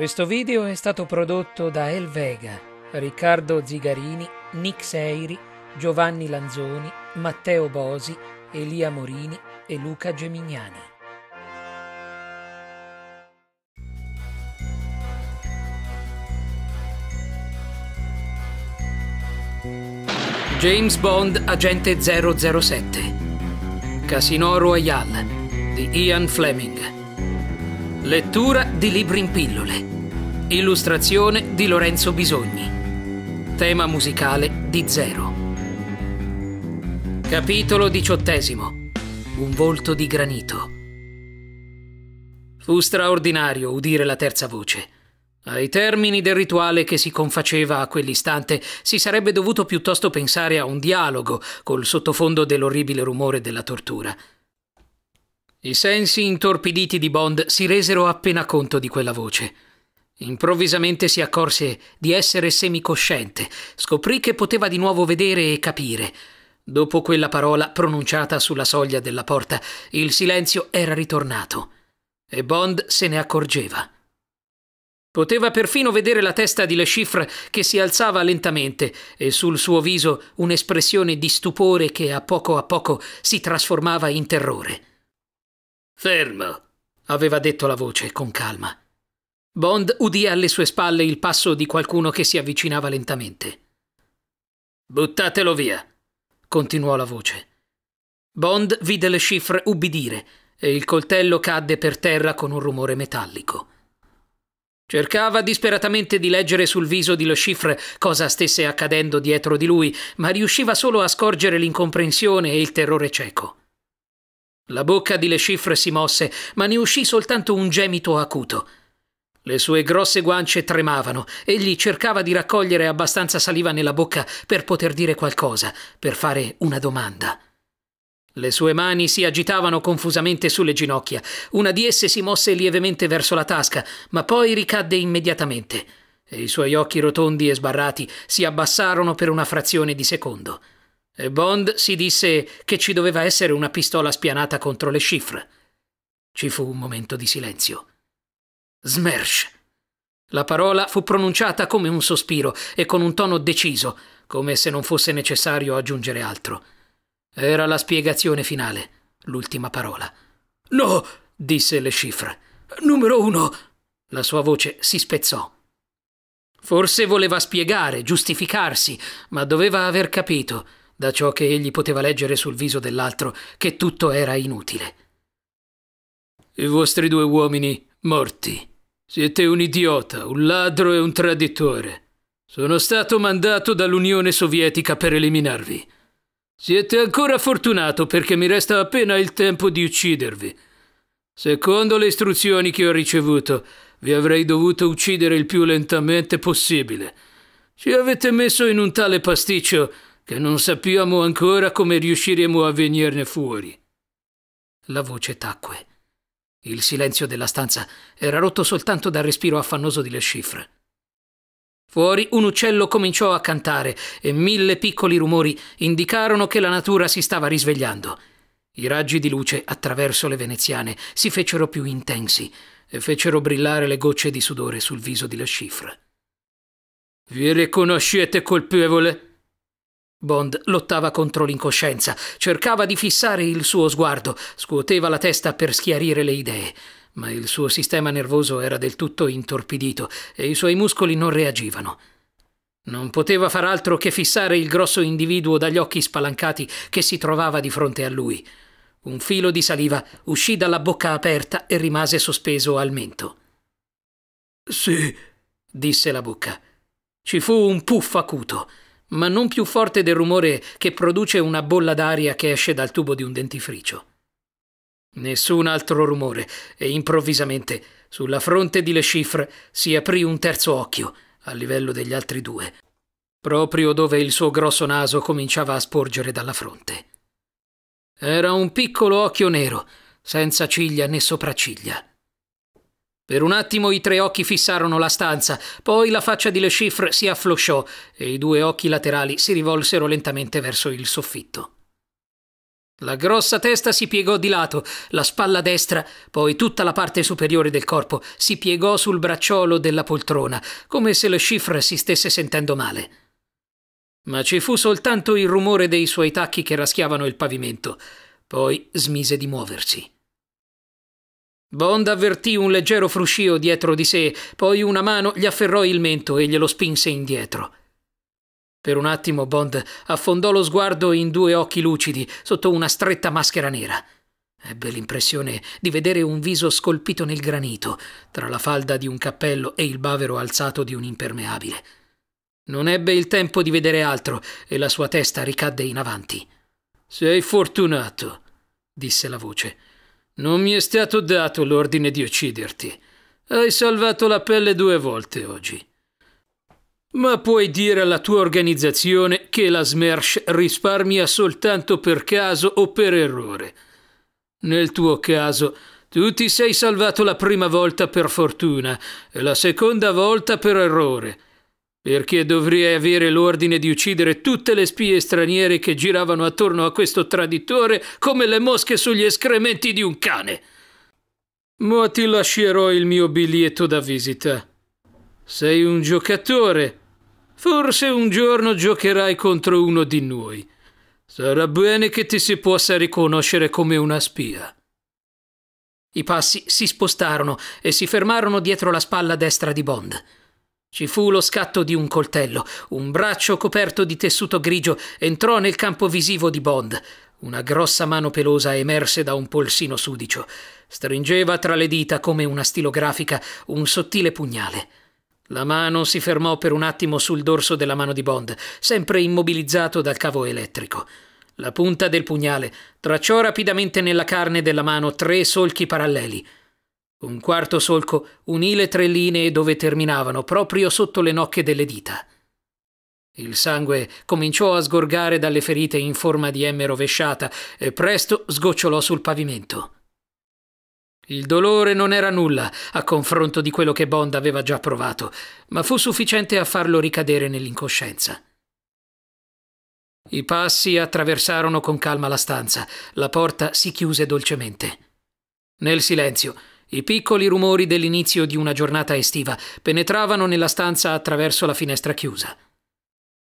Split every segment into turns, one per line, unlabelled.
Questo video è stato prodotto da El Vega, Riccardo Zigarini, Nick Seiri, Giovanni Lanzoni, Matteo Bosi, Elia Morini e Luca Gemignani. James Bond Agente 007 Casino Royale di Ian Fleming Lettura di libri in pillole. Illustrazione di Lorenzo Bisogni. Tema musicale di Zero. Capitolo diciottesimo. Un volto di granito. Fu straordinario udire la terza voce. Ai termini del rituale che si confaceva a quell'istante, si sarebbe dovuto piuttosto pensare a un dialogo, col sottofondo dell'orribile rumore della tortura. I sensi intorpiditi di Bond si resero appena conto di quella voce. Improvvisamente si accorse di essere semicosciente, scoprì che poteva di nuovo vedere e capire. Dopo quella parola pronunciata sulla soglia della porta, il silenzio era ritornato e Bond se ne accorgeva. Poteva perfino vedere la testa di Le Chiffre che si alzava lentamente e sul suo viso un'espressione di stupore che a poco a poco si trasformava in terrore. Fermo, aveva detto la voce con calma. Bond udì alle sue spalle il passo di qualcuno che si avvicinava lentamente. Buttatelo via, continuò la voce. Bond vide le cifre ubbidire e il coltello cadde per terra con un rumore metallico. Cercava disperatamente di leggere sul viso di Le Chiffre cosa stesse accadendo dietro di lui, ma riusciva solo a scorgere l'incomprensione e il terrore cieco. La bocca di Le Chiffre si mosse, ma ne uscì soltanto un gemito acuto. Le sue grosse guance tremavano, egli cercava di raccogliere abbastanza saliva nella bocca per poter dire qualcosa, per fare una domanda. Le sue mani si agitavano confusamente sulle ginocchia, una di esse si mosse lievemente verso la tasca, ma poi ricadde immediatamente, e i suoi occhi rotondi e sbarrati si abbassarono per una frazione di secondo. E Bond si disse che ci doveva essere una pistola spianata contro le chiffre. Ci fu un momento di silenzio. Smersh. La parola fu pronunciata come un sospiro e con un tono deciso, come se non fosse necessario aggiungere altro. Era la spiegazione finale, l'ultima parola. No, disse le chiffre. Numero uno. La sua voce si spezzò. Forse voleva spiegare, giustificarsi, ma doveva aver capito da ciò che egli poteva leggere sul viso dell'altro, che tutto era inutile. I vostri due uomini morti. Siete un idiota, un ladro e un traditore. Sono stato mandato dall'Unione Sovietica per eliminarvi. Siete ancora fortunato perché mi resta appena il tempo di uccidervi. Secondo le istruzioni che ho ricevuto, vi avrei dovuto uccidere il più lentamente possibile. Ci avete messo in un tale pasticcio che non sappiamo ancora come riusciremo a venirne fuori. La voce tacque. Il silenzio della stanza era rotto soltanto dal respiro affannoso di Le Chiffre. Fuori un uccello cominciò a cantare e mille piccoli rumori indicarono che la natura si stava risvegliando. I raggi di luce attraverso le veneziane si fecero più intensi e fecero brillare le gocce di sudore sul viso di Le Chiffre. Vi riconoscete colpevole? Bond lottava contro l'incoscienza, cercava di fissare il suo sguardo, scuoteva la testa per schiarire le idee, ma il suo sistema nervoso era del tutto intorpidito e i suoi muscoli non reagivano. Non poteva far altro che fissare il grosso individuo dagli occhi spalancati che si trovava di fronte a lui. Un filo di saliva uscì dalla bocca aperta e rimase sospeso al mento. Sì, disse la bocca. Ci fu un puff acuto ma non più forte del rumore che produce una bolla d'aria che esce dal tubo di un dentifricio. Nessun altro rumore, e improvvisamente, sulla fronte di Le Chiffre, si aprì un terzo occhio, a livello degli altri due, proprio dove il suo grosso naso cominciava a sporgere dalla fronte. Era un piccolo occhio nero, senza ciglia né sopracciglia. Per un attimo i tre occhi fissarono la stanza, poi la faccia di Le Chiffre si afflosciò e i due occhi laterali si rivolsero lentamente verso il soffitto. La grossa testa si piegò di lato, la spalla destra, poi tutta la parte superiore del corpo si piegò sul bracciolo della poltrona, come se Le Chiffre si stesse sentendo male. Ma ci fu soltanto il rumore dei suoi tacchi che raschiavano il pavimento. Poi smise di muoversi. Bond avvertì un leggero fruscio dietro di sé, poi una mano gli afferrò il mento e glielo spinse indietro. Per un attimo Bond affondò lo sguardo in due occhi lucidi sotto una stretta maschera nera. Ebbe l'impressione di vedere un viso scolpito nel granito, tra la falda di un cappello e il bavero alzato di un impermeabile. Non ebbe il tempo di vedere altro e la sua testa ricadde in avanti. Sei fortunato, disse la voce. Non mi è stato dato l'ordine di ucciderti. Hai salvato la pelle due volte oggi. Ma puoi dire alla tua organizzazione che la Smersh risparmia soltanto per caso o per errore. Nel tuo caso, tu ti sei salvato la prima volta per fortuna e la seconda volta per errore. Perché dovrei avere l'ordine di uccidere tutte le spie straniere che giravano attorno a questo traditore come le mosche sugli escrementi di un cane. Ma ti lascerò il mio biglietto da visita. Sei un giocatore. Forse un giorno giocherai contro uno di noi. Sarà bene che ti si possa riconoscere come una spia. I passi si spostarono e si fermarono dietro la spalla destra di Bond. Ci fu lo scatto di un coltello. Un braccio coperto di tessuto grigio entrò nel campo visivo di Bond. Una grossa mano pelosa emerse da un polsino sudicio. Stringeva tra le dita, come una stilografica, un sottile pugnale. La mano si fermò per un attimo sul dorso della mano di Bond, sempre immobilizzato dal cavo elettrico. La punta del pugnale tracciò rapidamente nella carne della mano tre solchi paralleli. Un quarto solco unì le tre linee dove terminavano, proprio sotto le nocche delle dita. Il sangue cominciò a sgorgare dalle ferite in forma di M rovesciata e presto sgocciolò sul pavimento. Il dolore non era nulla a confronto di quello che Bond aveva già provato, ma fu sufficiente a farlo ricadere nell'incoscienza. I passi attraversarono con calma la stanza, la porta si chiuse dolcemente. Nel silenzio i piccoli rumori dell'inizio di una giornata estiva penetravano nella stanza attraverso la finestra chiusa.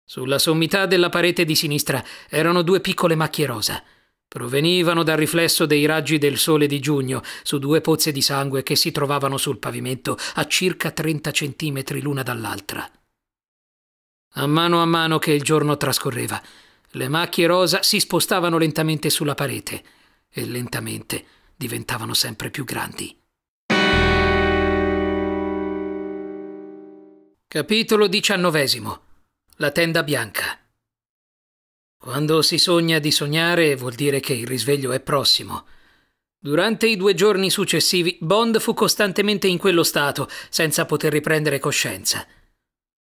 Sulla sommità della parete di sinistra erano due piccole macchie rosa. Provenivano dal riflesso dei raggi del sole di giugno su due pozze di sangue che si trovavano sul pavimento a circa 30 centimetri l'una dall'altra. A mano a mano che il giorno trascorreva, le macchie rosa si spostavano lentamente sulla parete e lentamente diventavano sempre più grandi. Capitolo XIX. La tenda bianca. Quando si sogna di sognare vuol dire che il risveglio è prossimo. Durante i due giorni successivi Bond fu costantemente in quello stato, senza poter riprendere coscienza.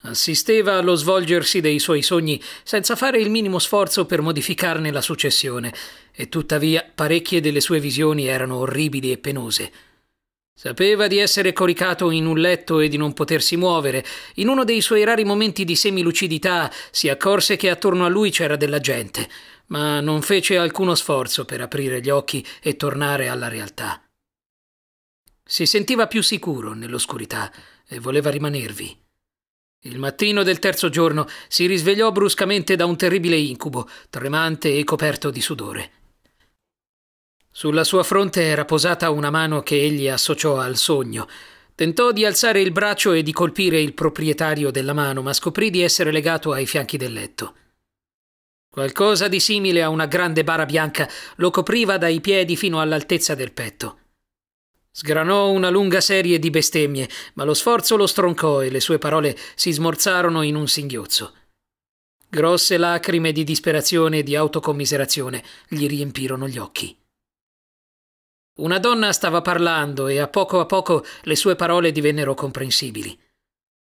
Assisteva allo svolgersi dei suoi sogni senza fare il minimo sforzo per modificarne la successione, e tuttavia parecchie delle sue visioni erano orribili e penose. Sapeva di essere coricato in un letto e di non potersi muovere. In uno dei suoi rari momenti di semilucidità si accorse che attorno a lui c'era della gente, ma non fece alcuno sforzo per aprire gli occhi e tornare alla realtà. Si sentiva più sicuro nell'oscurità e voleva rimanervi. Il mattino del terzo giorno si risvegliò bruscamente da un terribile incubo, tremante e coperto di sudore. Sulla sua fronte era posata una mano che egli associò al sogno. Tentò di alzare il braccio e di colpire il proprietario della mano, ma scoprì di essere legato ai fianchi del letto. Qualcosa di simile a una grande bara bianca lo copriva dai piedi fino all'altezza del petto. Sgranò una lunga serie di bestemmie, ma lo sforzo lo stroncò e le sue parole si smorzarono in un singhiozzo. Grosse lacrime di disperazione e di autocommiserazione gli riempirono gli occhi. Una donna stava parlando e a poco a poco le sue parole divennero comprensibili.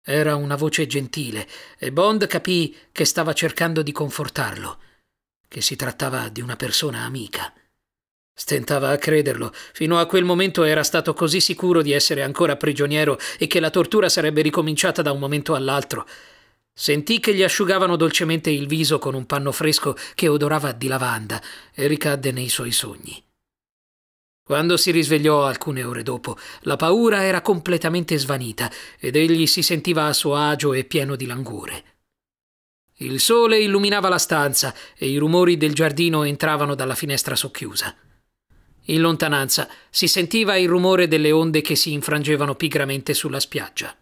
Era una voce gentile e Bond capì che stava cercando di confortarlo, che si trattava di una persona amica. Stentava a crederlo, fino a quel momento era stato così sicuro di essere ancora prigioniero e che la tortura sarebbe ricominciata da un momento all'altro. Sentì che gli asciugavano dolcemente il viso con un panno fresco che odorava di lavanda e ricadde nei suoi sogni. Quando si risvegliò alcune ore dopo, la paura era completamente svanita ed egli si sentiva a suo agio e pieno di languore. Il sole illuminava la stanza e i rumori del giardino entravano dalla finestra socchiusa. In lontananza si sentiva il rumore delle onde che si infrangevano pigramente sulla spiaggia.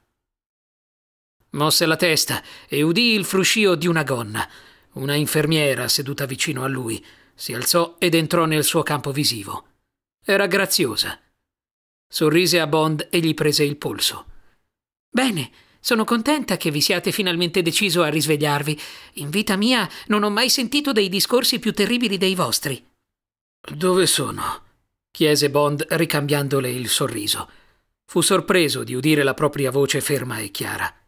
Mosse la testa e udì il fruscio di una gonna. Una infermiera seduta vicino a lui si alzò ed entrò nel suo campo visivo. Era graziosa. Sorrise a Bond e gli prese il polso. Bene, sono contenta che vi siate finalmente deciso a risvegliarvi. In vita mia non ho mai sentito dei discorsi più terribili dei vostri. Dove sono? chiese Bond ricambiandole il sorriso. Fu sorpreso di udire la propria voce ferma e chiara.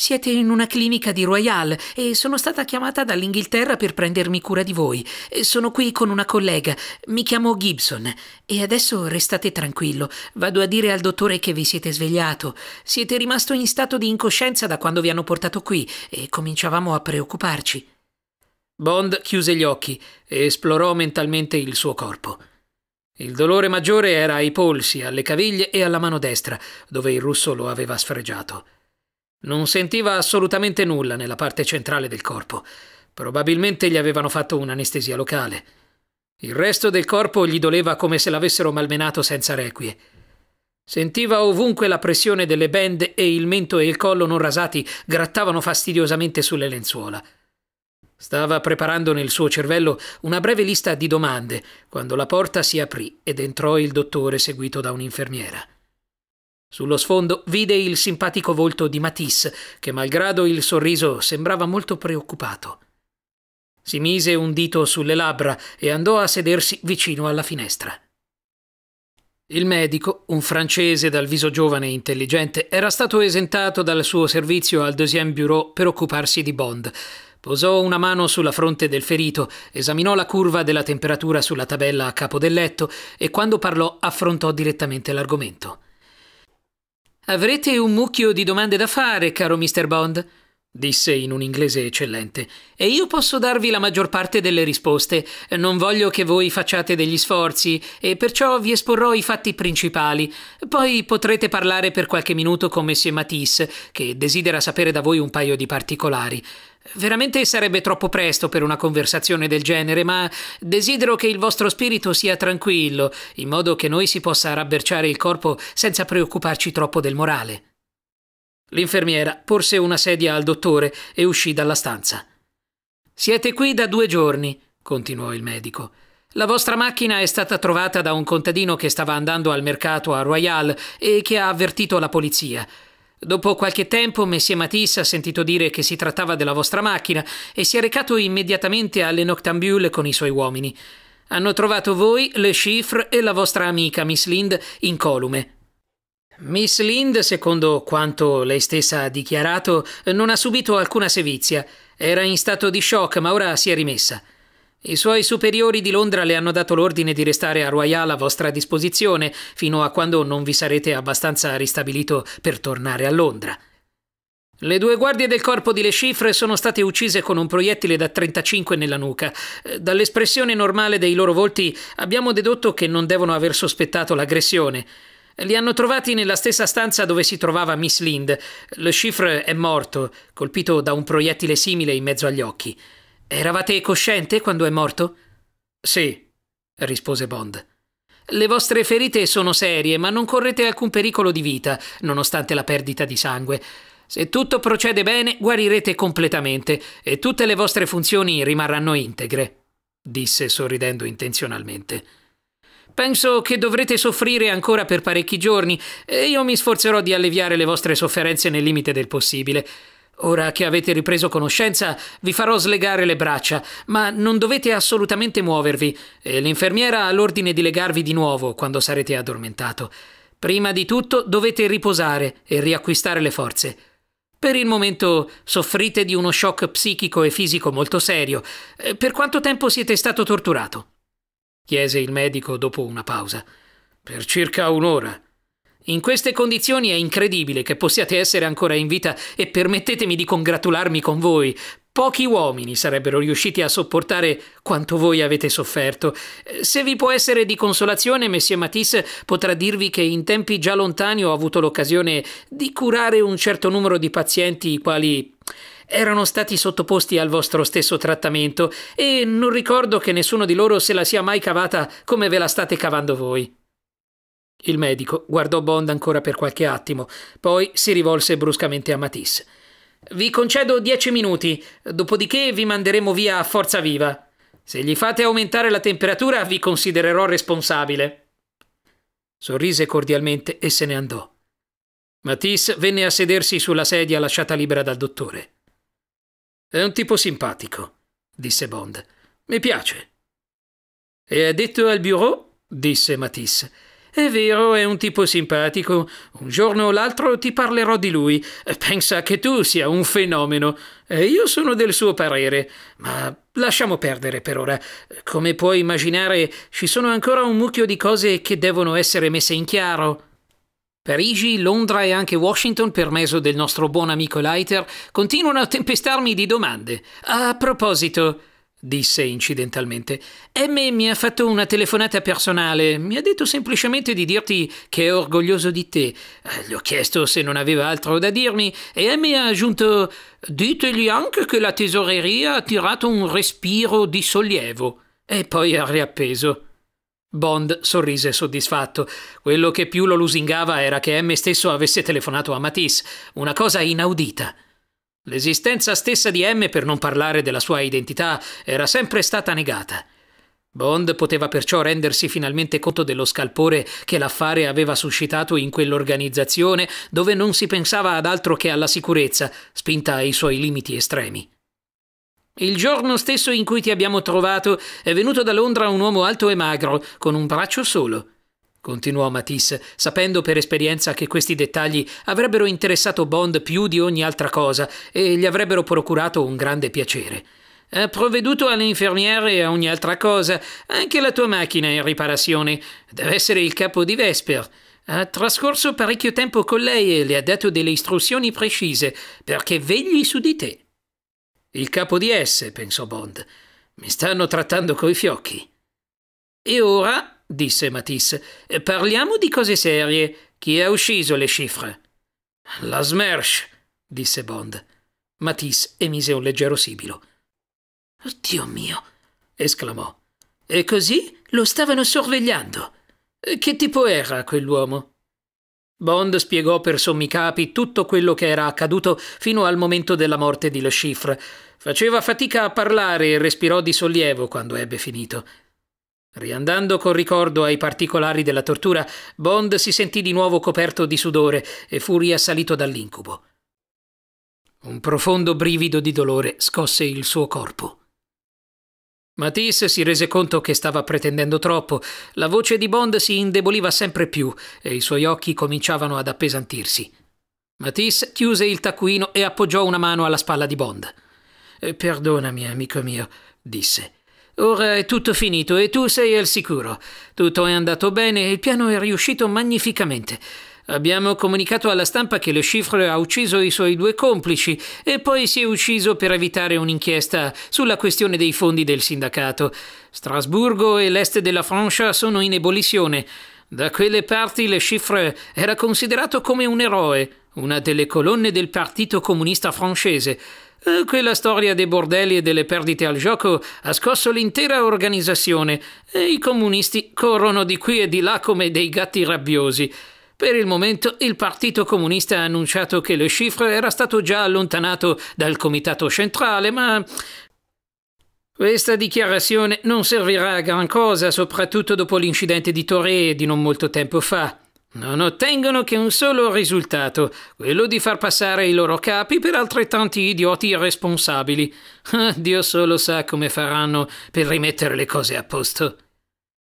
Siete in una clinica di Royal e sono stata chiamata dall'Inghilterra per prendermi cura di voi. Sono qui con una collega, mi chiamo Gibson. E adesso restate tranquillo, vado a dire al dottore che vi siete svegliato. Siete rimasto in stato di incoscienza da quando vi hanno portato qui e cominciavamo a preoccuparci. Bond chiuse gli occhi e esplorò mentalmente il suo corpo. Il dolore maggiore era ai polsi, alle caviglie e alla mano destra, dove il russo lo aveva sfregiato. Non sentiva assolutamente nulla nella parte centrale del corpo. Probabilmente gli avevano fatto un'anestesia locale. Il resto del corpo gli doleva come se l'avessero malmenato senza requie. Sentiva ovunque la pressione delle bende e il mento e il collo non rasati grattavano fastidiosamente sulle lenzuola. Stava preparando nel suo cervello una breve lista di domande quando la porta si aprì ed entrò il dottore seguito da un'infermiera. Sullo sfondo vide il simpatico volto di Matisse, che malgrado il sorriso sembrava molto preoccupato. Si mise un dito sulle labbra e andò a sedersi vicino alla finestra. Il medico, un francese dal viso giovane e intelligente, era stato esentato dal suo servizio al deuxième bureau per occuparsi di Bond. Posò una mano sulla fronte del ferito, esaminò la curva della temperatura sulla tabella a capo del letto e quando parlò affrontò direttamente l'argomento. Avrete un mucchio di domande da fare, caro Mr. Bond, disse in un inglese eccellente, e io posso darvi la maggior parte delle risposte. Non voglio che voi facciate degli sforzi, e perciò vi esporrò i fatti principali. Poi potrete parlare per qualche minuto con Messie Matisse, che desidera sapere da voi un paio di particolari. Veramente sarebbe troppo presto per una conversazione del genere, ma desidero che il vostro spirito sia tranquillo, in modo che noi si possa rabberciare il corpo senza preoccuparci troppo del morale. L'infermiera porse una sedia al dottore e uscì dalla stanza. Siete qui da due giorni, continuò il medico. La vostra macchina è stata trovata da un contadino che stava andando al mercato a Royal e che ha avvertito la polizia. Dopo qualche tempo, Messie Matisse ha sentito dire che si trattava della vostra macchina e si è recato immediatamente alle Noctambule con i suoi uomini. Hanno trovato voi, Le Chiffre e la vostra amica Miss Lind incolume. Miss Lind, secondo quanto lei stessa ha dichiarato, non ha subito alcuna sevizia. Era in stato di shock, ma ora si è rimessa. I suoi superiori di Londra le hanno dato l'ordine di restare a Royal a vostra disposizione fino a quando non vi sarete abbastanza ristabilito per tornare a Londra. Le due guardie del corpo di Le Chiffre sono state uccise con un proiettile da 35 nella nuca. Eh, dall'espressione normale dei loro volti abbiamo dedotto che non devono aver sospettato l'aggressione. Li hanno trovati nella stessa stanza dove si trovava Miss Lind. Le Chiffre è morto, colpito da un proiettile simile in mezzo agli occhi. Eravate cosciente quando è morto? Sì, rispose Bond. Le vostre ferite sono serie, ma non correte alcun pericolo di vita, nonostante la perdita di sangue. Se tutto procede bene, guarirete completamente e tutte le vostre funzioni rimarranno integre, disse sorridendo intenzionalmente. Penso che dovrete soffrire ancora per parecchi giorni e io mi sforzerò di alleviare le vostre sofferenze nel limite del possibile. Ora che avete ripreso conoscenza, vi farò slegare le braccia, ma non dovete assolutamente muovervi e l'infermiera ha l'ordine di legarvi di nuovo quando sarete addormentato. Prima di tutto dovete riposare e riacquistare le forze. Per il momento soffrite di uno shock psichico e fisico molto serio. Per quanto tempo siete stato torturato? chiese il medico dopo una pausa. Per circa un'ora. In queste condizioni è incredibile che possiate essere ancora in vita e permettetemi di congratularmi con voi. Pochi uomini sarebbero riusciti a sopportare quanto voi avete sofferto. Se vi può essere di consolazione, Messie Matisse potrà dirvi che in tempi già lontani ho avuto l'occasione di curare un certo numero di pazienti i quali erano stati sottoposti al vostro stesso trattamento e non ricordo che nessuno di loro se la sia mai cavata come ve la state cavando voi. Il medico guardò Bond ancora per qualche attimo, poi si rivolse bruscamente a Matisse. Vi concedo dieci minuti, dopodiché vi manderemo via a forza viva. Se gli fate aumentare la temperatura vi considererò responsabile. Sorrise cordialmente e se ne andò. Matisse venne a sedersi sulla sedia lasciata libera dal dottore. È un tipo simpatico, disse Bond. Mi piace. E è detto al bureau? disse Matisse. È vero, è un tipo simpatico. Un giorno o l'altro ti parlerò di lui. Pensa che tu sia un fenomeno. Eh, io sono del suo parere, ma lasciamo perdere per ora. Come puoi immaginare, ci sono ancora un mucchio di cose che devono essere messe in chiaro. Parigi, Londra e anche Washington, per mezzo del nostro buon amico Leiter, continuano a tempestarmi di domande. A proposito, disse incidentalmente. M mi ha fatto una telefonata personale. Mi ha detto semplicemente di dirti che è orgoglioso di te. Eh, gli ho chiesto se non aveva altro da dirmi e M ha aggiunto ditegli anche che la tesoreria ha tirato un respiro di sollievo. E poi ha riappeso. Bond sorrise soddisfatto. Quello che più lo lusingava era che M stesso avesse telefonato a Matisse, una cosa inaudita. L'esistenza stessa di M, per non parlare della sua identità, era sempre stata negata. Bond poteva perciò rendersi finalmente conto dello scalpore che l'affare aveva suscitato in quell'organizzazione dove non si pensava ad altro che alla sicurezza, spinta ai suoi limiti estremi. Il giorno stesso in cui ti abbiamo trovato è venuto da Londra un uomo alto e magro, con un braccio solo continuò Matisse, sapendo per esperienza che questi dettagli avrebbero interessato Bond più di ogni altra cosa e gli avrebbero procurato un grande piacere. Ha provveduto infermiere e a ogni altra cosa, anche la tua macchina è in riparazione. Deve essere il capo di Vesper. Ha trascorso parecchio tempo con lei e le ha dato delle istruzioni precise perché vegli su di te. Il capo di esse, pensò Bond. Mi stanno trattando coi fiocchi. E ora disse Matisse. Parliamo di cose serie. Chi ha ucciso le cifre? La Smersh, disse Bond. Matisse emise un leggero sibilo. Dio mio, esclamò. E così lo stavano sorvegliando. Che tipo era quell'uomo? Bond spiegò per sommi capi tutto quello che era accaduto fino al momento della morte di Le Chiffre. Faceva fatica a parlare e respirò di sollievo quando ebbe finito. Riandando col ricordo ai particolari della tortura, Bond si sentì di nuovo coperto di sudore e fu riassalito dall'incubo. Un profondo brivido di dolore scosse il suo corpo. Matisse si rese conto che stava pretendendo troppo, la voce di Bond si indeboliva sempre più e i suoi occhi cominciavano ad appesantirsi. Matisse chiuse il taccuino e appoggiò una mano alla spalla di Bond. Eh, perdonami, amico mio, disse. Ora è tutto finito e tu sei al sicuro. Tutto è andato bene e il piano è riuscito magnificamente. Abbiamo comunicato alla stampa che Le Chiffre ha ucciso i suoi due complici e poi si è ucciso per evitare un'inchiesta sulla questione dei fondi del sindacato. Strasburgo e l'est della Francia sono in ebollizione. Da quelle parti Le Chiffre era considerato come un eroe, una delle colonne del Partito Comunista Francese. Eh, quella storia dei bordelli e delle perdite al gioco ha scosso l'intera organizzazione e eh, i comunisti corrono di qui e di là come dei gatti rabbiosi. Per il momento il Partito Comunista ha annunciato che Le Chiffre era stato già allontanato dal Comitato Centrale, ma questa dichiarazione non servirà a gran cosa, soprattutto dopo l'incidente di Torre di non molto tempo fa. Non ottengono che un solo risultato, quello di far passare i loro capi per altrettanti idioti irresponsabili. Ah, Dio solo sa come faranno per rimettere le cose a posto.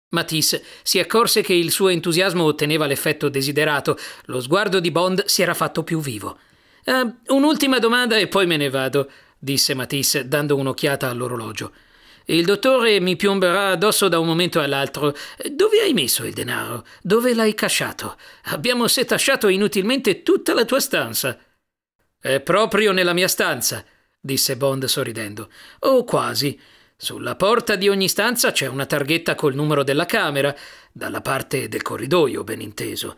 Matisse si accorse che il suo entusiasmo otteneva l'effetto desiderato. Lo sguardo di Bond si era fatto più vivo. Eh, un'ultima domanda e poi me ne vado, disse Matisse, dando un'occhiata all'orologio. Il dottore mi piomberà addosso da un momento all'altro. Dove hai messo il denaro? Dove l'hai casciato? Abbiamo setasciato inutilmente tutta la tua stanza. È proprio nella mia stanza, disse Bond sorridendo. Oh, quasi. Sulla porta di ogni stanza c'è una targhetta col numero della camera, dalla parte del corridoio, ben inteso.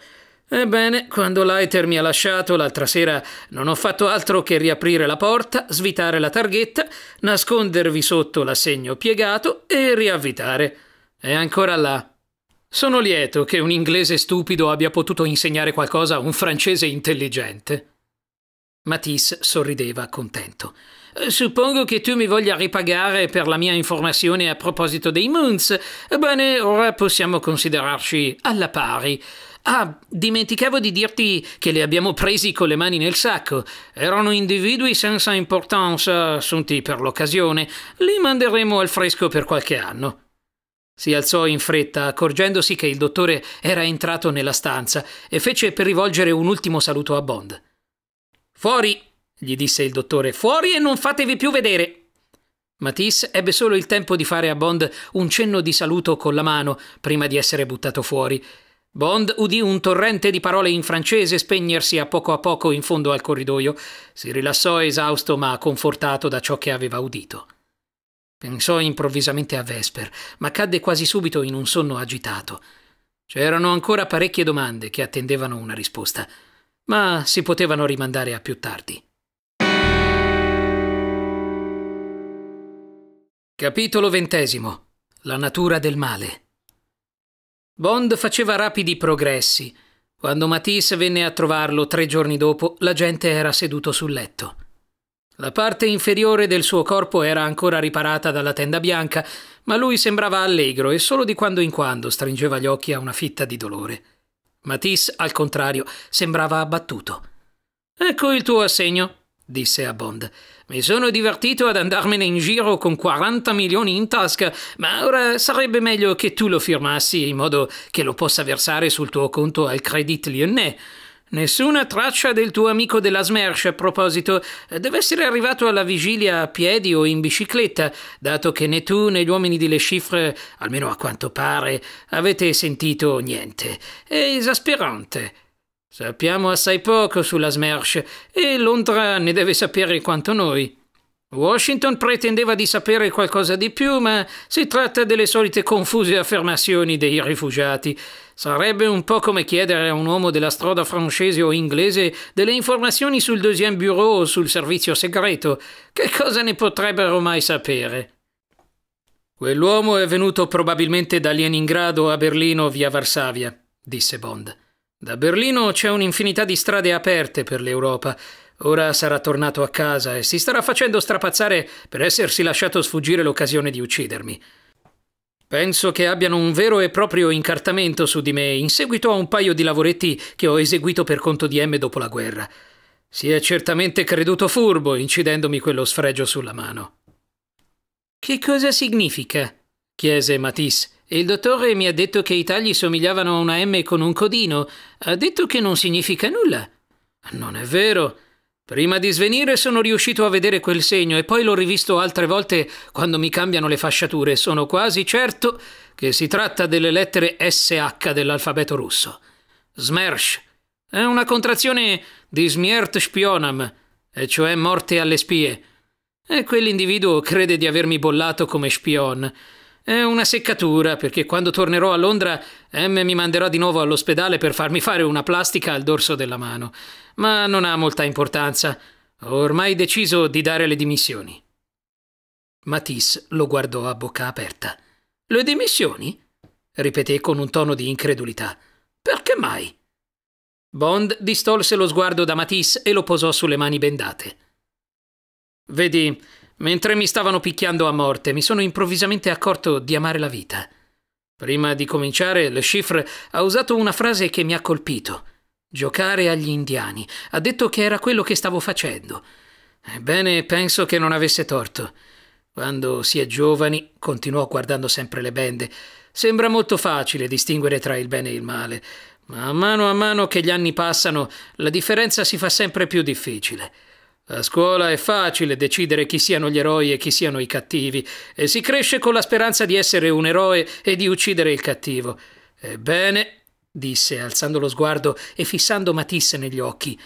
Ebbene, quando Leiter mi ha lasciato l'altra sera, non ho fatto altro che riaprire la porta, svitare la targhetta, nascondervi sotto l'assegno piegato e riavvitare. È ancora là. Sono lieto che un inglese stupido abbia potuto insegnare qualcosa a un francese intelligente. Matisse sorrideva contento. Eh, suppongo che tu mi voglia ripagare per la mia informazione a proposito dei Moons. Ebbene, ora possiamo considerarci alla pari. Ah, dimenticavo di dirti che li abbiamo presi con le mani nel sacco. Erano individui senza importanza, assunti per l'occasione. Li manderemo al fresco per qualche anno. Si alzò in fretta, accorgendosi che il dottore era entrato nella stanza, e fece per rivolgere un ultimo saluto a Bond. Fuori, gli disse il dottore, fuori e non fatevi più vedere. Matisse ebbe solo il tempo di fare a Bond un cenno di saluto con la mano prima di essere buttato fuori, Bond udì un torrente di parole in francese spegnersi a poco a poco in fondo al corridoio. Si rilassò esausto ma confortato da ciò che aveva udito. Pensò improvvisamente a Vesper, ma cadde quasi subito in un sonno agitato. C'erano ancora parecchie domande che attendevano una risposta, ma si potevano rimandare a più tardi. Capitolo XX La natura del male Bond faceva rapidi progressi. Quando Matisse venne a trovarlo tre giorni dopo, la gente era seduto sul letto. La parte inferiore del suo corpo era ancora riparata dalla tenda bianca, ma lui sembrava allegro e solo di quando in quando stringeva gli occhi a una fitta di dolore. Matisse, al contrario, sembrava abbattuto. Ecco il tuo assegno, disse a Bond. Mi sono divertito ad andarmene in giro con 40 milioni in tasca, ma ora sarebbe meglio che tu lo firmassi in modo che lo possa versare sul tuo conto al Credit Lyonnais. Nessuna traccia del tuo amico della Smersh a proposito. Deve essere arrivato alla vigilia a piedi o in bicicletta, dato che né tu né gli uomini delle cifre, almeno a quanto pare, avete sentito niente. È esasperante. Sappiamo assai poco sulla Smersh e Londra ne deve sapere quanto noi. Washington pretendeva di sapere qualcosa di più, ma si tratta delle solite confuse affermazioni dei rifugiati. Sarebbe un po' come chiedere a un uomo della strada francese o inglese delle informazioni sul deuxième bureau o sul servizio segreto. Che cosa ne potrebbero mai sapere? Quell'uomo è venuto probabilmente da Leningrado a Berlino via Varsavia, disse Bond. Da Berlino c'è un'infinità di strade aperte per l'Europa. Ora sarà tornato a casa e si starà facendo strapazzare per essersi lasciato sfuggire l'occasione di uccidermi. Penso che abbiano un vero e proprio incartamento su di me in seguito a un paio di lavoretti che ho eseguito per conto di M dopo la guerra. Si è certamente creduto furbo incidendomi quello sfregio sulla mano. Che cosa significa? chiese Matisse il dottore mi ha detto che i tagli somigliavano a una M con un codino. Ha detto che non significa nulla. Non è vero. Prima di svenire sono riuscito a vedere quel segno e poi l'ho rivisto altre volte quando mi cambiano le fasciature. Sono quasi certo che si tratta delle lettere SH dell'alfabeto russo. Smersh. È una contrazione di Smiert Spionam, e cioè morte alle spie. E quell'individuo crede di avermi bollato come spion. È una seccatura, perché quando tornerò a Londra M mi manderà di nuovo all'ospedale per farmi fare una plastica al dorso della mano. Ma non ha molta importanza. Ho ormai deciso di dare le dimissioni. Matisse lo guardò a bocca aperta. Le dimissioni? ripeté con un tono di incredulità. Perché mai? Bond distolse lo sguardo da Matisse e lo posò sulle mani bendate. Vedi, Mentre mi stavano picchiando a morte, mi sono improvvisamente accorto di amare la vita. Prima di cominciare, Le Chiffre ha usato una frase che mi ha colpito. Giocare agli indiani. Ha detto che era quello che stavo facendo. Ebbene, penso che non avesse torto. Quando si è giovani, continuò guardando sempre le bende, sembra molto facile distinguere tra il bene e il male, ma a mano a mano che gli anni passano, la differenza si fa sempre più difficile. A scuola è facile decidere chi siano gli eroi e chi siano i cattivi, e si cresce con la speranza di essere un eroe e di uccidere il cattivo. Ebbene, disse, alzando lo sguardo e fissando Matisse negli occhi,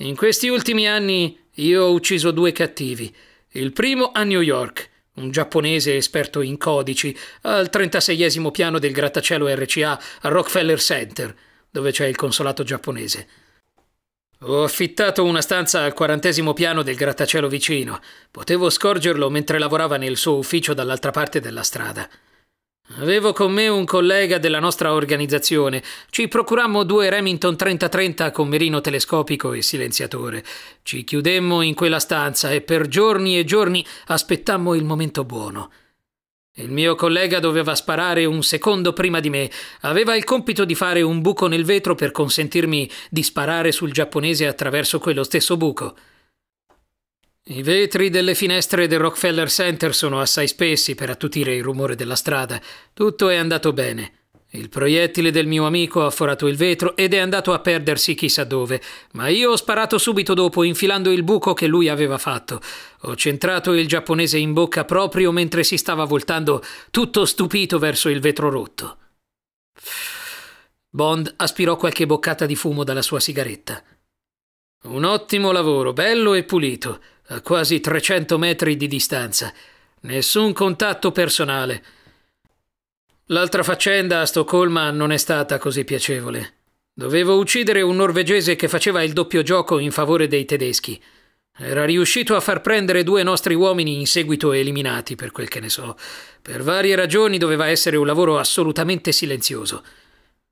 in questi ultimi anni io ho ucciso due cattivi. Il primo a New York, un giapponese esperto in codici, al 36 piano del grattacielo RCA a Rockefeller Center, dove c'è il consolato giapponese. Ho affittato una stanza al quarantesimo piano del grattacielo vicino. Potevo scorgerlo mentre lavorava nel suo ufficio dall'altra parte della strada. Avevo con me un collega della nostra organizzazione. Ci procurammo due Remington 3030 con mirino telescopico e silenziatore. Ci chiudemmo in quella stanza e per giorni e giorni aspettammo il momento buono. Il mio collega doveva sparare un secondo prima di me. Aveva il compito di fare un buco nel vetro per consentirmi di sparare sul giapponese attraverso quello stesso buco. I vetri delle finestre del Rockefeller Center sono assai spessi per attutire il rumore della strada. Tutto è andato bene. Il proiettile del mio amico ha forato il vetro ed è andato a perdersi chissà dove, ma io ho sparato subito dopo infilando il buco che lui aveva fatto. Ho centrato il giapponese in bocca proprio mentre si stava voltando tutto stupito verso il vetro rotto. Bond aspirò qualche boccata di fumo dalla sua sigaretta. Un ottimo lavoro, bello e pulito, a quasi 300 metri di distanza. Nessun contatto personale. L'altra faccenda a Stoccolma non è stata così piacevole. Dovevo uccidere un norvegese che faceva il doppio gioco in favore dei tedeschi. Era riuscito a far prendere due nostri uomini in seguito eliminati, per quel che ne so. Per varie ragioni doveva essere un lavoro assolutamente silenzioso.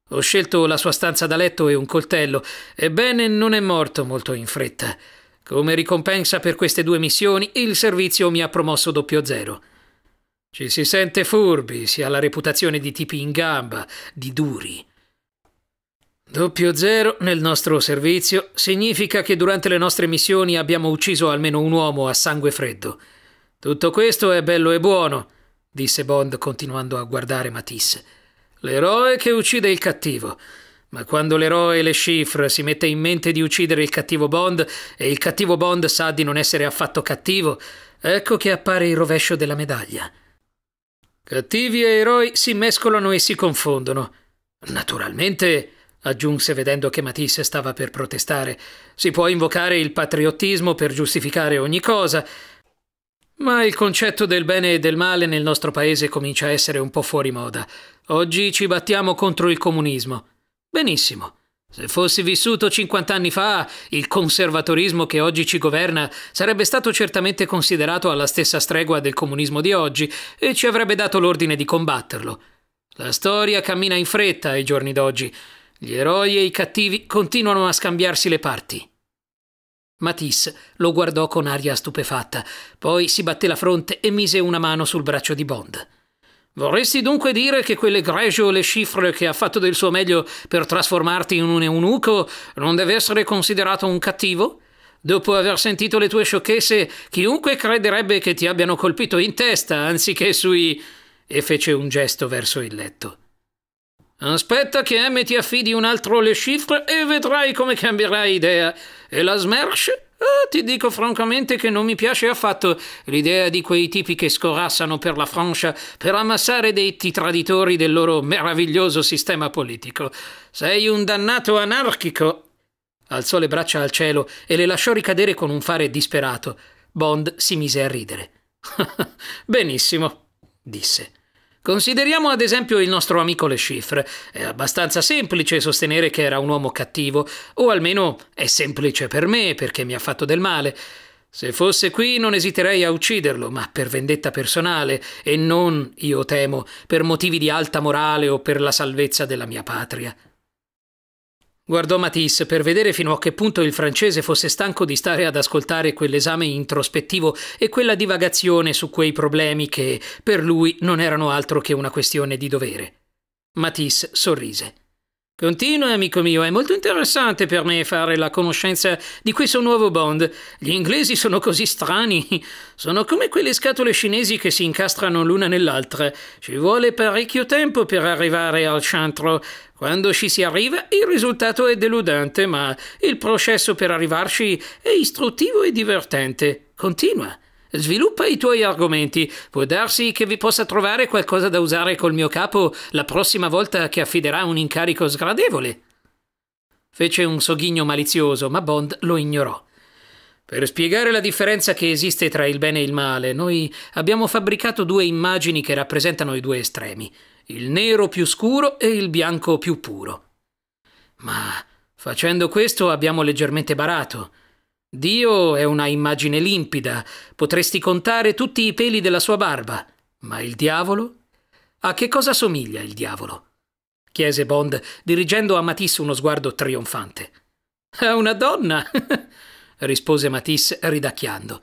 Ho scelto la sua stanza da letto e un coltello. Ebbene, non è morto molto in fretta. Come ricompensa per queste due missioni, il servizio mi ha promosso doppio zero. Ci si sente furbi, si ha la reputazione di tipi in gamba, di duri. Doppio zero nel nostro servizio significa che durante le nostre missioni abbiamo ucciso almeno un uomo a sangue freddo. Tutto questo è bello e buono, disse Bond continuando a guardare Matisse. L'eroe che uccide il cattivo. Ma quando l'eroe Le Chiffre si mette in mente di uccidere il cattivo Bond e il cattivo Bond sa di non essere affatto cattivo, ecco che appare il rovescio della medaglia. Cattivi e eroi si mescolano e si confondono. Naturalmente, aggiunse vedendo che Matisse stava per protestare, si può invocare il patriottismo per giustificare ogni cosa, ma il concetto del bene e del male nel nostro paese comincia a essere un po' fuori moda. Oggi ci battiamo contro il comunismo. Benissimo. Se fossi vissuto 50 anni fa, il conservatorismo che oggi ci governa sarebbe stato certamente considerato alla stessa stregua del comunismo di oggi e ci avrebbe dato l'ordine di combatterlo. La storia cammina in fretta ai giorni d'oggi. Gli eroi e i cattivi continuano a scambiarsi le parti. Matisse lo guardò con aria stupefatta, poi si batté la fronte e mise una mano sul braccio di Bond. Vorresti dunque dire che quell'egregio Le Chiffre che ha fatto del suo meglio per trasformarti in un eunuco non deve essere considerato un cattivo? Dopo aver sentito le tue sciocchezze, chiunque crederebbe che ti abbiano colpito in testa anziché sui... e fece un gesto verso il letto. Aspetta che M ti affidi un altro Le Chiffre e vedrai come cambierai idea. E la Smersh Ah, ti dico francamente che non mi piace affatto l'idea di quei tipi che scorassano per la Francia per ammassare detti traditori del loro meraviglioso sistema politico. Sei un dannato anarchico. Alzò le braccia al cielo e le lasciò ricadere con un fare disperato. Bond si mise a ridere. Benissimo, disse. Consideriamo ad esempio il nostro amico Le Chiffre. È abbastanza semplice sostenere che era un uomo cattivo, o almeno è semplice per me perché mi ha fatto del male. Se fosse qui non esiterei a ucciderlo, ma per vendetta personale e non, io temo, per motivi di alta morale o per la salvezza della mia patria. Guardò Matisse per vedere fino a che punto il francese fosse stanco di stare ad ascoltare quell'esame introspettivo e quella divagazione su quei problemi che, per lui, non erano altro che una questione di dovere. Matisse sorrise. Continua, amico mio, è molto interessante per me fare la conoscenza di questo nuovo Bond. Gli inglesi sono così strani. Sono come quelle scatole cinesi che si incastrano l'una nell'altra. Ci vuole parecchio tempo per arrivare al centro. Quando ci si arriva, il risultato è deludente, ma il processo per arrivarci è istruttivo e divertente. Continua. Sviluppa i tuoi argomenti. Può darsi che vi possa trovare qualcosa da usare col mio capo la prossima volta che affiderà un incarico sgradevole. Fece un sogghigno malizioso, ma Bond lo ignorò. Per spiegare la differenza che esiste tra il bene e il male, noi abbiamo fabbricato due immagini che rappresentano i due estremi, il nero più scuro e il bianco più puro. Ma facendo questo abbiamo leggermente barato. Dio è una immagine limpida, potresti contare tutti i peli della sua barba. Ma il diavolo? A che cosa somiglia il diavolo? chiese Bond, dirigendo a Matisse uno sguardo trionfante. A una donna, rispose Matisse ridacchiando.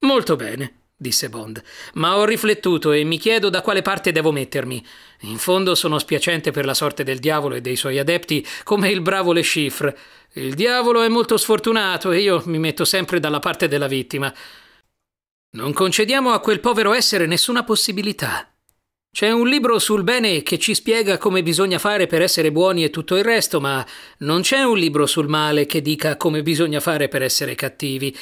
Molto bene, disse Bond, ma ho riflettuto e mi chiedo da quale parte devo mettermi. In fondo sono spiacente per la sorte del diavolo e dei suoi adepti, come il bravo Le Chiffre. Il diavolo è molto sfortunato e io mi metto sempre dalla parte della vittima. Non concediamo a quel povero essere nessuna possibilità. C'è un libro sul bene che ci spiega come bisogna fare per essere buoni e tutto il resto, ma non c'è un libro sul male che dica come bisogna fare per essere cattivi.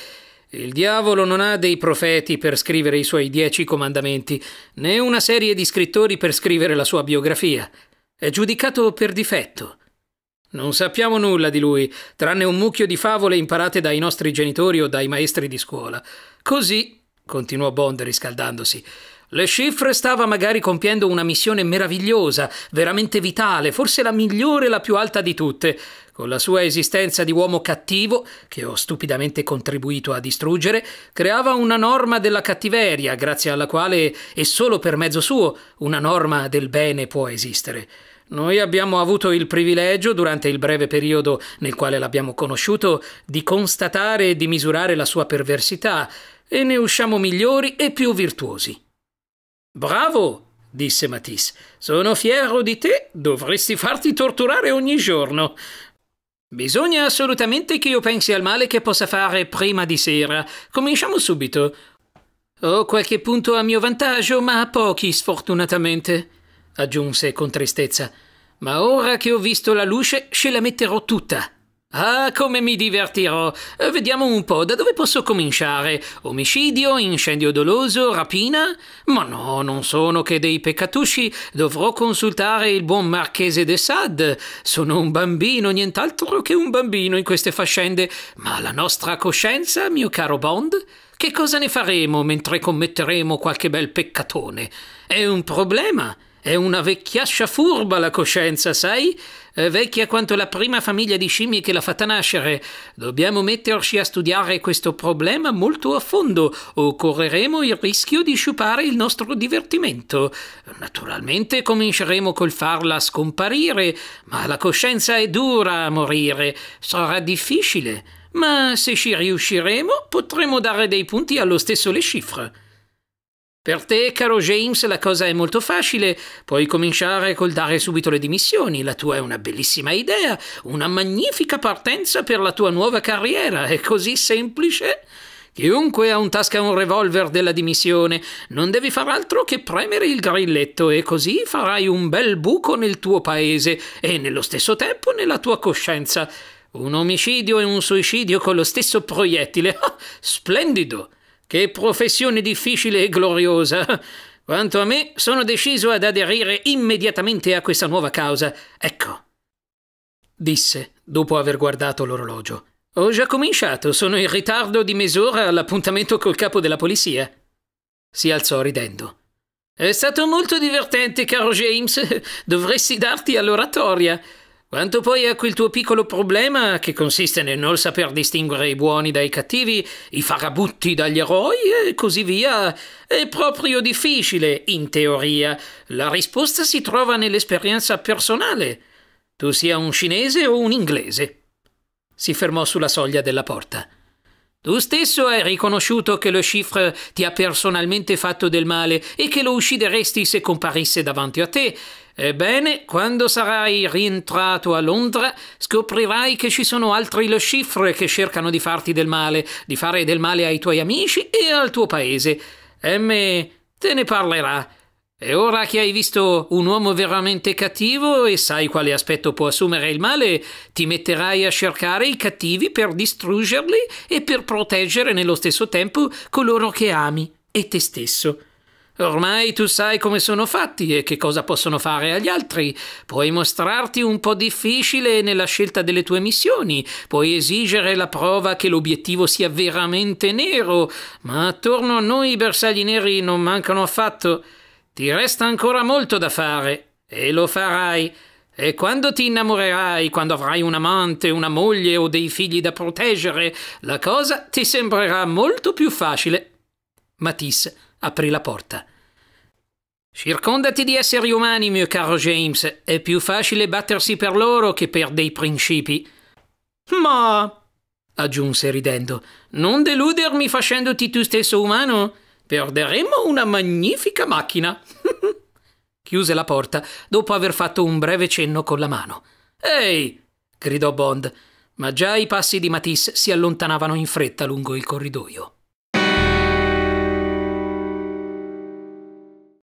Il diavolo non ha dei profeti per scrivere i suoi dieci comandamenti, né una serie di scrittori per scrivere la sua biografia. È giudicato per difetto. Non sappiamo nulla di lui, tranne un mucchio di favole imparate dai nostri genitori o dai maestri di scuola. Così, continuò Bond riscaldandosi, le Chiffre stava magari compiendo una missione meravigliosa, veramente vitale, forse la migliore e la più alta di tutte. Con la sua esistenza di uomo cattivo, che ho stupidamente contribuito a distruggere, creava una norma della cattiveria, grazie alla quale, e solo per mezzo suo, una norma del bene può esistere. Noi abbiamo avuto il privilegio, durante il breve periodo nel quale l'abbiamo conosciuto, di constatare e di misurare la sua perversità, e ne usciamo migliori e più virtuosi. Bravo, disse Matisse. Sono fiero di te, dovresti farti torturare ogni giorno. Bisogna assolutamente che io pensi al male che possa fare prima di sera. Cominciamo subito. Ho qualche punto a mio vantaggio, ma pochi, sfortunatamente aggiunse con tristezza. Ma ora che ho visto la luce, ce la metterò tutta. Ah, come mi divertirò! Eh, vediamo un po', da dove posso cominciare? Omicidio, incendio doloso, rapina? Ma no, non sono che dei peccatusci, dovrò consultare il buon marchese de Sade. Sono un bambino, nient'altro che un bambino in queste faccende. Ma la nostra coscienza, mio caro Bond? Che cosa ne faremo mentre commetteremo qualche bel peccatone? È un problema. È una vecchiascia furba la coscienza, sai? È vecchia quanto la prima famiglia di scimmie che l'ha fatta nascere. Dobbiamo metterci a studiare questo problema molto a fondo o correremo il rischio di sciupare il nostro divertimento. Naturalmente cominceremo col farla scomparire, ma la coscienza è dura a morire. Sarà difficile. Ma se ci riusciremo, potremo dare dei punti allo stesso le chiffre. Per te, caro James, la cosa è molto facile. Puoi cominciare col dare subito le dimissioni. La tua è una bellissima idea, una magnifica partenza per la tua nuova carriera. È così semplice? Chiunque ha un tasca un revolver della dimissione, non devi far altro che premere il grilletto e così farai un bel buco nel tuo paese e nello stesso tempo nella tua coscienza. Un omicidio e un suicidio con lo stesso proiettile. Ah, splendido! Che professione difficile e gloriosa! Quanto a me, sono deciso ad aderire immediatamente a questa nuova causa. Ecco, disse, dopo aver guardato l'orologio. Ho già cominciato, sono in ritardo di mezz'ora all'appuntamento col capo della polizia. Si alzò ridendo. È stato molto divertente, caro James. Dovresti darti all'oratoria. Quanto poi a quel tuo piccolo problema, che consiste nel non saper distinguere i buoni dai cattivi, i farabutti dagli eroi e così via, è proprio difficile, in teoria. La risposta si trova nell'esperienza personale. Tu sia un cinese o un inglese. Si fermò sulla soglia della porta. Tu stesso hai riconosciuto che lo chiffre ti ha personalmente fatto del male e che lo uccideresti se comparisse davanti a te, Ebbene, quando sarai rientrato a Londra, scoprirai che ci sono altri loscifre che cercano di farti del male, di fare del male ai tuoi amici e al tuo paese. M te ne parlerà. E ora che hai visto un uomo veramente cattivo e sai quale aspetto può assumere il male, ti metterai a cercare i cattivi per distruggerli e per proteggere nello stesso tempo coloro che ami e te stesso. Ormai tu sai come sono fatti e che cosa possono fare agli altri. Puoi mostrarti un po' difficile nella scelta delle tue missioni, puoi esigere la prova che l'obiettivo sia veramente nero, ma attorno a noi i bersagli neri non mancano affatto. Ti resta ancora molto da fare e lo farai. E quando ti innamorerai, quando avrai un amante, una moglie o dei figli da proteggere, la cosa ti sembrerà molto più facile. Matisse aprì la porta. Circondati di esseri umani, mio caro James. È più facile battersi per loro che per dei principi. Ma, aggiunse ridendo, non deludermi facendoti tu stesso umano. Perderemo una magnifica macchina. Chiuse la porta dopo aver fatto un breve cenno con la mano. Ehi! gridò Bond, ma già i passi di Matisse si allontanavano in fretta lungo il corridoio.